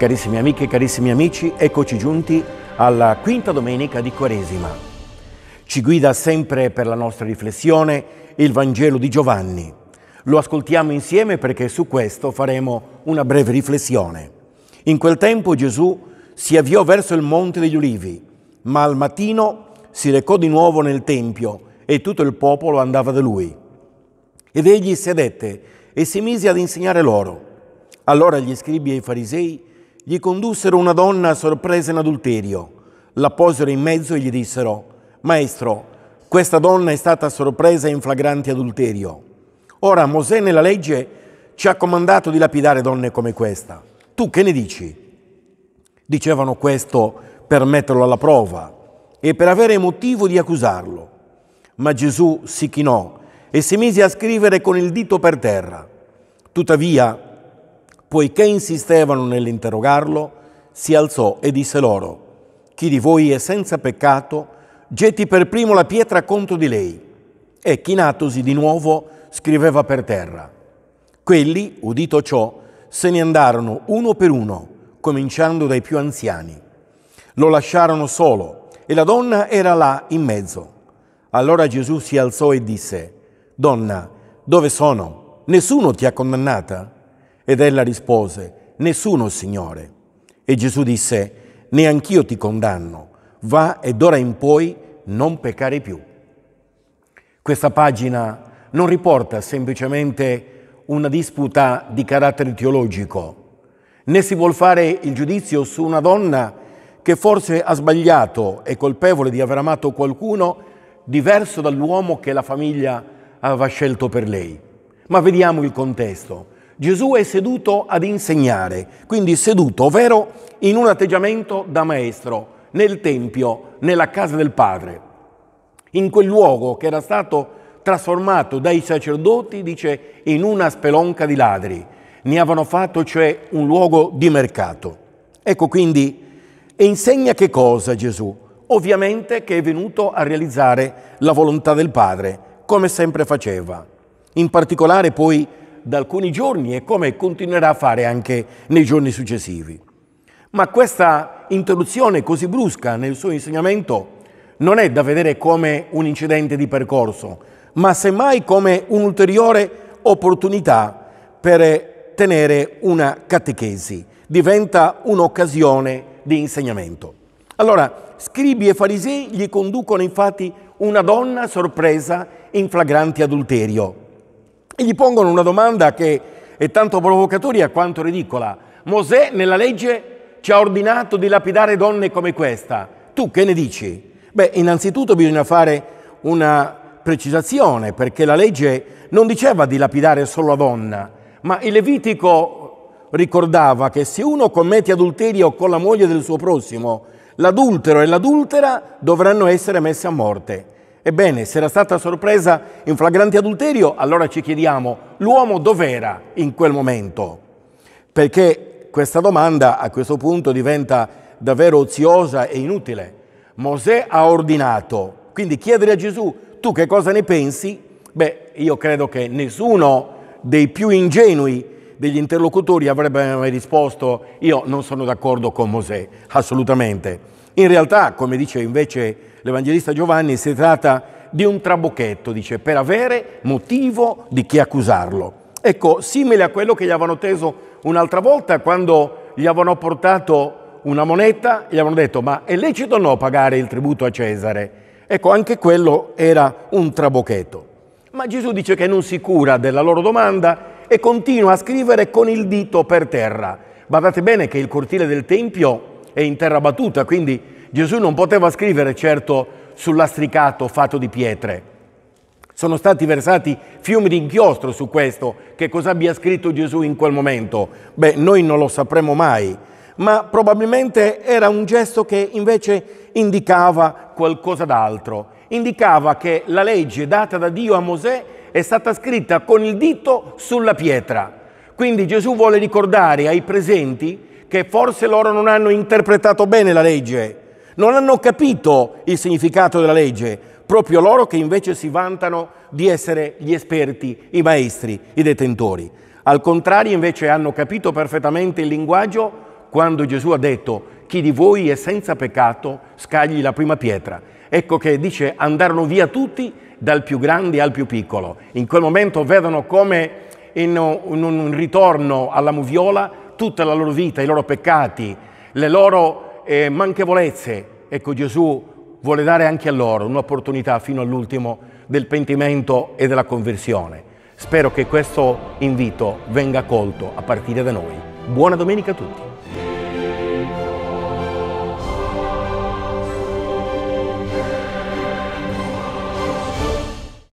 Carissime amiche, carissimi amici, eccoci giunti alla quinta domenica di Quaresima. Ci guida sempre per la nostra riflessione il Vangelo di Giovanni. Lo ascoltiamo insieme perché su questo faremo una breve riflessione. In quel tempo Gesù si avviò verso il Monte degli Ulivi, ma al mattino si recò di nuovo nel Tempio e tutto il popolo andava da lui. Ed egli sedette e si mise ad insegnare loro. Allora gli scribi e i farisei gli condussero una donna sorpresa in adulterio, la posero in mezzo e gli dissero, Maestro, questa donna è stata sorpresa in flagrante adulterio. Ora Mosè nella legge ci ha comandato di lapidare donne come questa. Tu che ne dici? Dicevano questo per metterlo alla prova e per avere motivo di accusarlo. Ma Gesù si chinò e si mise a scrivere con il dito per terra. Tuttavia, Poiché insistevano nell'interrogarlo, si alzò e disse loro, Chi di voi è senza peccato, getti per primo la pietra contro di lei. E chinatosi di nuovo, scriveva per terra. Quelli, udito ciò, se ne andarono uno per uno, cominciando dai più anziani. Lo lasciarono solo e la donna era là in mezzo. Allora Gesù si alzò e disse, Donna, dove sono? Nessuno ti ha condannata? Ed ella rispose, Nessuno, Signore. E Gesù disse, Neanch'io ti condanno, va e d'ora in poi non peccare più. Questa pagina non riporta semplicemente una disputa di carattere teologico, né si vuol fare il giudizio su una donna che forse ha sbagliato e colpevole di aver amato qualcuno diverso dall'uomo che la famiglia aveva scelto per lei. Ma vediamo il contesto. Gesù è seduto ad insegnare, quindi seduto, ovvero in un atteggiamento da maestro, nel Tempio, nella casa del Padre. In quel luogo che era stato trasformato dai sacerdoti, dice, in una spelonca di ladri. Ne avevano fatto cioè un luogo di mercato. Ecco quindi, e insegna che cosa Gesù? Ovviamente che è venuto a realizzare la volontà del Padre, come sempre faceva. In particolare poi da alcuni giorni e come continuerà a fare anche nei giorni successivi. Ma questa interruzione così brusca nel suo insegnamento non è da vedere come un incidente di percorso, ma semmai come un'ulteriore opportunità per tenere una catechesi. Diventa un'occasione di insegnamento. Allora, scribi e farisei gli conducono infatti una donna sorpresa in flagrante adulterio e gli pongono una domanda che è tanto provocatoria quanto ridicola. Mosè nella legge ci ha ordinato di lapidare donne come questa. Tu che ne dici? Beh, innanzitutto bisogna fare una precisazione perché la legge non diceva di lapidare solo la donna, ma il Levitico ricordava che se uno commette adulterio con la moglie del suo prossimo, l'adultero e l'adultera dovranno essere messi a morte. Ebbene, se era stata sorpresa in flagrante adulterio, allora ci chiediamo, l'uomo dov'era in quel momento? Perché questa domanda a questo punto diventa davvero oziosa e inutile. Mosè ha ordinato, quindi chiedere a Gesù, tu che cosa ne pensi? Beh, io credo che nessuno dei più ingenui degli interlocutori avrebbe mai risposto, io non sono d'accordo con Mosè, assolutamente. In realtà, come dice invece l'Evangelista Giovanni, si tratta di un trabocchetto, dice, per avere motivo di chi accusarlo. Ecco, simile a quello che gli avevano teso un'altra volta quando gli avevano portato una moneta, gli avevano detto ma è lecito o no pagare il tributo a Cesare? Ecco, anche quello era un trabocchetto. Ma Gesù dice che non si cura della loro domanda e continua a scrivere con il dito per terra. Guardate bene che il cortile del Tempio e in terra battuta, quindi Gesù non poteva scrivere certo sul lastricato fatto di pietre. Sono stati versati fiumi di inchiostro su questo, che cosa abbia scritto Gesù in quel momento. Beh, noi non lo sapremo mai, ma probabilmente era un gesto che invece indicava qualcosa d'altro. Indicava che la legge data da Dio a Mosè è stata scritta con il dito sulla pietra. Quindi Gesù vuole ricordare ai presenti che forse loro non hanno interpretato bene la legge, non hanno capito il significato della legge, proprio loro che invece si vantano di essere gli esperti, i maestri, i detentori. Al contrario invece hanno capito perfettamente il linguaggio quando Gesù ha detto chi di voi è senza peccato scagli la prima pietra. Ecco che dice andarono via tutti dal più grande al più piccolo. In quel momento vedono come in un ritorno alla muviola tutta la loro vita, i loro peccati, le loro eh, manchevolezze. Ecco, Gesù vuole dare anche a loro un'opportunità fino all'ultimo del pentimento e della conversione. Spero che questo invito venga colto a partire da noi. Buona domenica a tutti.